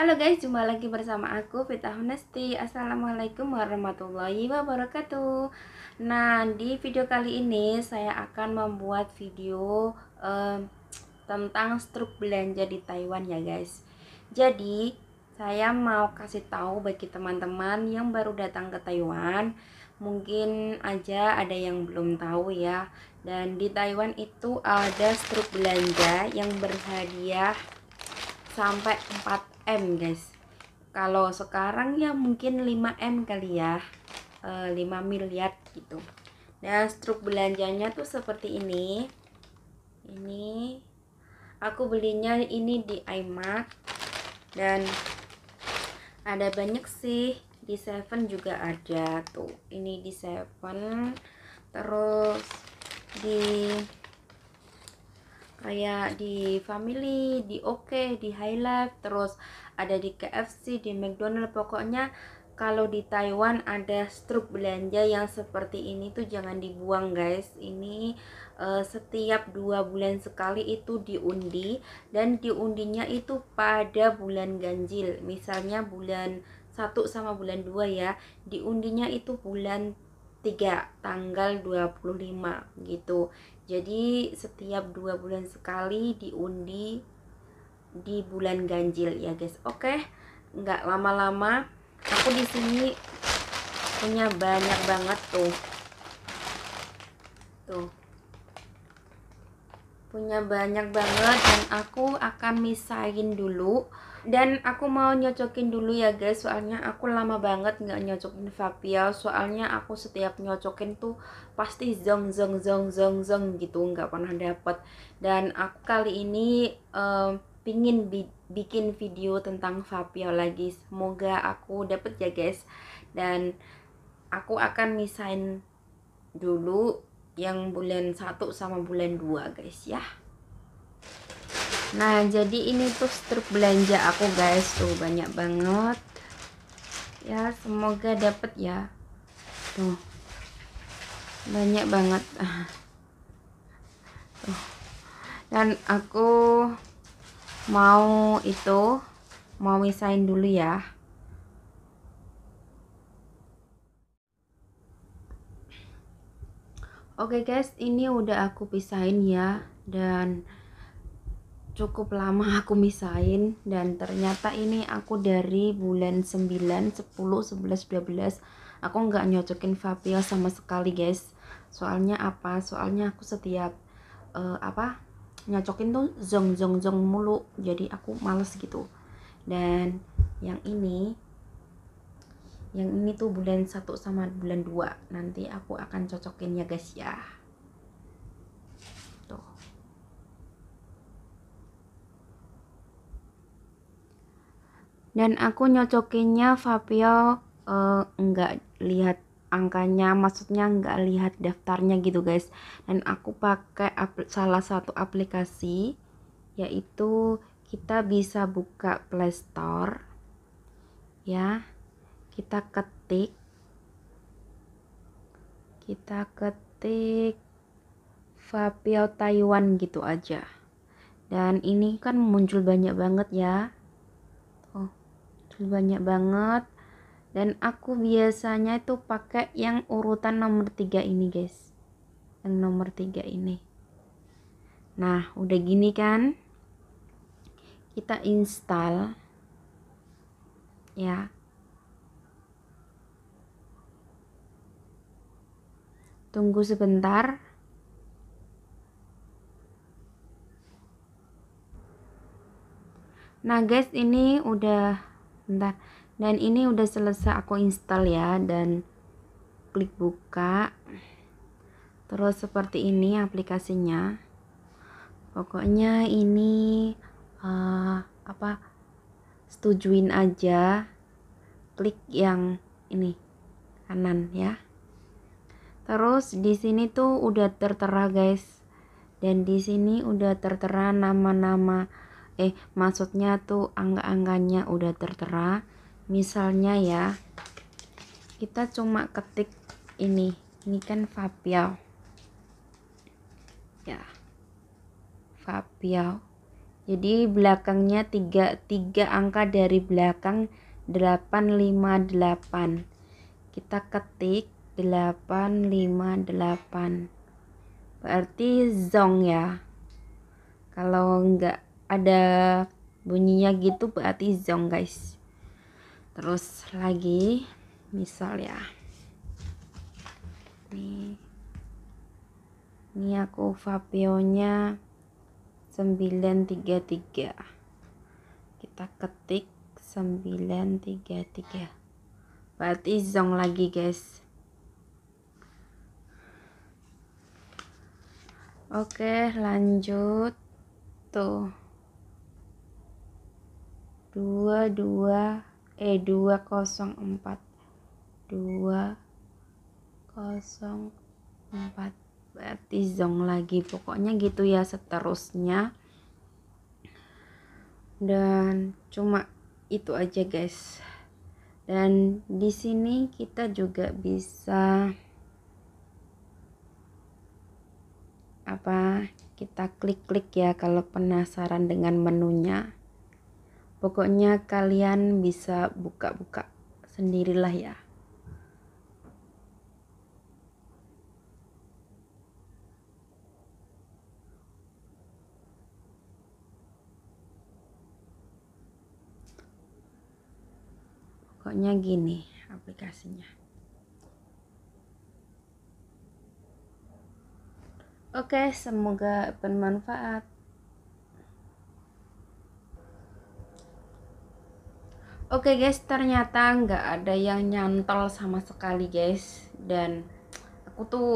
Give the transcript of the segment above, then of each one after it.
Halo guys, jumpa lagi bersama aku Vita honesty Assalamualaikum warahmatullahi wabarakatuh Nah, di video kali ini saya akan membuat video eh, tentang struk belanja di Taiwan ya guys Jadi, saya mau kasih tahu bagi teman-teman yang baru datang ke Taiwan Mungkin aja ada yang belum tahu ya Dan di Taiwan itu ada struk belanja yang berhadiah sampai 4 m guys kalau sekarang ya mungkin 5M kali ya e, eh, 5 miliar gitu dan struk belanjanya tuh seperti ini ini aku belinya ini di iMac dan ada banyak sih di Seven juga ada tuh ini di Seven terus di kayak di family di oke di high life terus ada di KFC di McDonald pokoknya kalau di Taiwan ada struk belanja yang seperti ini tuh jangan dibuang guys ini uh, setiap dua bulan sekali itu diundi dan diundinya itu pada bulan ganjil misalnya bulan 1 sama bulan 2 ya diundinya itu bulan 3 tanggal 25 gitu jadi setiap dua bulan sekali diundi di bulan ganjil ya guys. Oke, nggak lama-lama. Aku di sini punya banyak banget tuh. Tuh. Punya banyak banget dan aku akan misahin dulu dan aku mau nyocokin dulu ya guys soalnya aku lama banget nggak nyocokin Fabio soalnya aku setiap nyocokin tuh pasti zong zong zong zong zong gitu nggak pernah dapet dan aku kali ini um, pingin bi bikin video tentang Fabio lagi semoga aku dapet ya guys dan aku akan misain dulu yang bulan 1 sama bulan 2 guys ya nah jadi ini tuh struk belanja aku guys tuh banyak banget ya semoga dapet ya tuh banyak banget tuh. dan aku mau itu mau misain dulu ya Oke okay guys, ini udah aku pisahin ya dan cukup lama aku misain dan ternyata ini aku dari bulan 9, 10, 11, 12 aku nggak nyocokin Fabio sama sekali guys soalnya apa soalnya aku setiap uh, apa nyocokin tuh zong zong zong mulu jadi aku males gitu dan yang ini yang ini tuh bulan 1 sama bulan 2 nanti aku akan cocokin ya guys ya dan aku nyocokinnya Fabio uh, nggak lihat angkanya maksudnya nggak lihat daftarnya gitu guys dan aku pakai salah satu aplikasi yaitu kita bisa buka Play Store ya kita ketik kita ketik Vapeo Taiwan gitu aja dan ini kan muncul banyak banget ya banyak banget dan aku biasanya itu pakai yang urutan nomor tiga ini guys yang nomor tiga ini nah udah gini kan kita install ya tunggu sebentar nah guys ini udah bentar dan ini udah selesai aku install ya dan klik buka terus seperti ini aplikasinya pokoknya ini uh, apa setujuin aja klik yang ini kanan ya terus di sini tuh udah tertera guys dan di sini udah tertera nama-nama eh maksudnya tuh angka-angkanya udah tertera misalnya ya kita cuma ketik ini ini kan Fabiao ya Fabiao jadi belakangnya tiga tiga angka dari belakang 858 kita ketik 858 berarti zong ya kalau enggak ada bunyinya gitu berarti zong guys terus lagi misal ya ini ini aku Fabionya 933 kita ketik 933 berarti zong lagi guys oke lanjut tuh dua dua eh dua empat 204 204 berarti zong lagi pokoknya gitu ya seterusnya dan cuma itu aja guys dan di sini kita juga bisa apa kita klik-klik ya kalau penasaran dengan menunya Pokoknya kalian bisa buka-buka sendirilah ya. Pokoknya gini aplikasinya. Oke, semoga bermanfaat. Oke okay guys, ternyata nggak ada yang nyantol sama sekali guys Dan aku tuh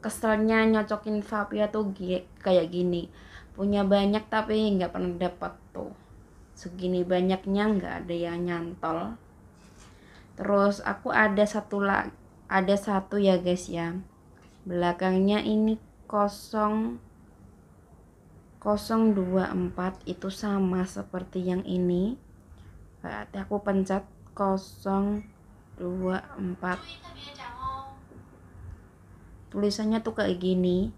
keselnya nyocokin Fabia tuh kayak gini Punya banyak tapi nggak pernah dapat tuh Segini banyaknya nggak ada yang nyantol Terus aku ada satu lah, ada satu ya guys ya Belakangnya ini kosong 024 itu sama seperti yang ini berarti aku pencet 024 tulisannya tuh kayak gini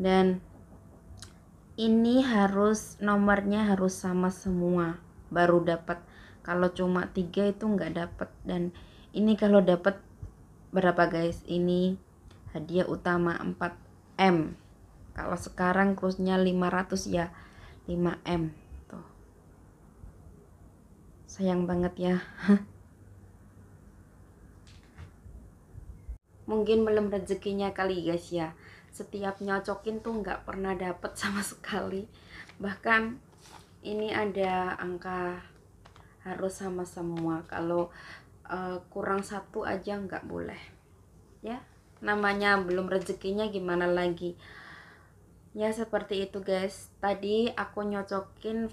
dan ini harus nomornya harus sama semua baru dapat kalau cuma tiga itu nggak dapat dan ini kalau dapat berapa guys ini hadiah utama 4M kalau sekarang kursnya 500 ya 5M sayang banget ya mungkin belum rezekinya kali guys ya setiap nyocokin tuh nggak pernah dapet sama sekali bahkan ini ada angka harus sama semua kalau uh, kurang satu aja nggak boleh ya namanya belum rezekinya gimana lagi Ya seperti itu guys. Tadi aku nyocokin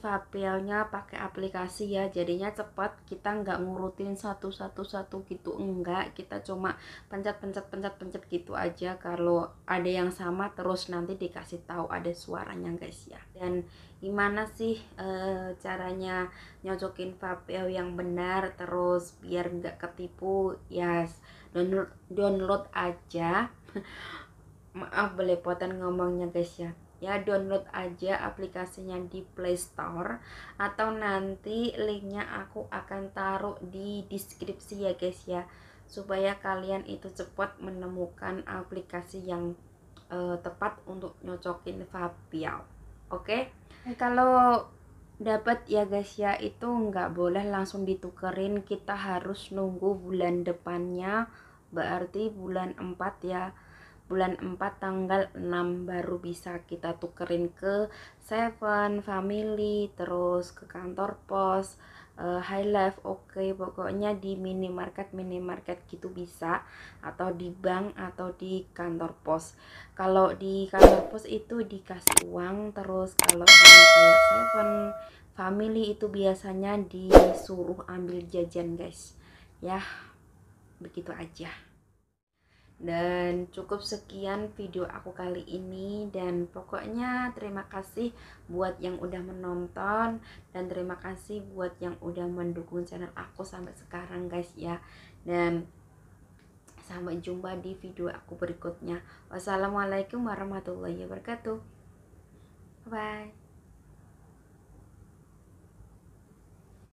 nya pakai aplikasi ya. Jadinya cepat kita nggak ngurutin satu-satu satu gitu enggak. Kita cuma pencet-pencet pencet-pencet gitu aja. Kalau ada yang sama terus nanti dikasih tahu ada suaranya guys ya. Dan gimana sih e, caranya nyocokin vapiel yang benar terus biar nggak ketipu? Ya yes, download download aja maaf belepotan ngomongnya guys ya ya download aja aplikasinya di Play Store atau nanti linknya aku akan taruh di deskripsi ya guys ya supaya kalian itu cepat menemukan aplikasi yang uh, tepat untuk nyocokin facial oke okay? Eh, kalau dapat ya guys ya itu nggak boleh langsung ditukerin kita harus nunggu bulan depannya berarti bulan 4 ya bulan 4 tanggal 6 baru bisa kita tukerin ke Seven, Family, terus ke kantor pos, uh, High Life, oke okay, pokoknya di minimarket minimarket gitu bisa atau di bank atau di kantor pos. Kalau di kantor pos itu dikasih uang terus kalau di kayak Seven, Family itu biasanya disuruh ambil jajan guys. Ya, begitu aja. Dan cukup sekian video aku kali ini dan pokoknya terima kasih buat yang udah menonton dan terima kasih buat yang udah mendukung channel aku sampai sekarang guys ya. Dan sampai jumpa di video aku berikutnya. Wassalamualaikum warahmatullahi wabarakatuh. Bye. -bye.